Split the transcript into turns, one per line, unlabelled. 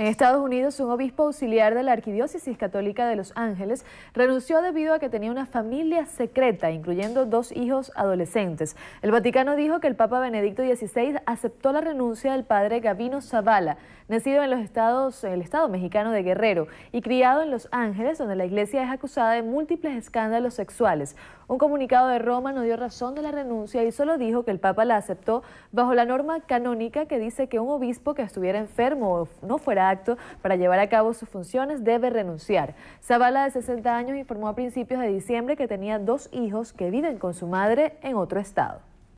En Estados Unidos, un obispo auxiliar de la Arquidiócesis Católica de Los Ángeles renunció debido a que tenía una familia secreta, incluyendo dos hijos adolescentes. El Vaticano dijo que el Papa Benedicto XVI aceptó la renuncia del padre Gavino Zavala, nacido en, los estados, el estado mexicano de Guerrero y criado en Los Ángeles, donde la iglesia es acusada de múltiples escándalos sexuales. Un comunicado de Roma no dio razón de la renuncia y solo dijo que el Papa la aceptó bajo la norma canónica que dice que un obispo que estuviera enfermo o no fuera para llevar a cabo sus funciones debe renunciar. Zavala, de 60 años, informó a principios de diciembre que tenía dos hijos que viven con su madre en otro estado.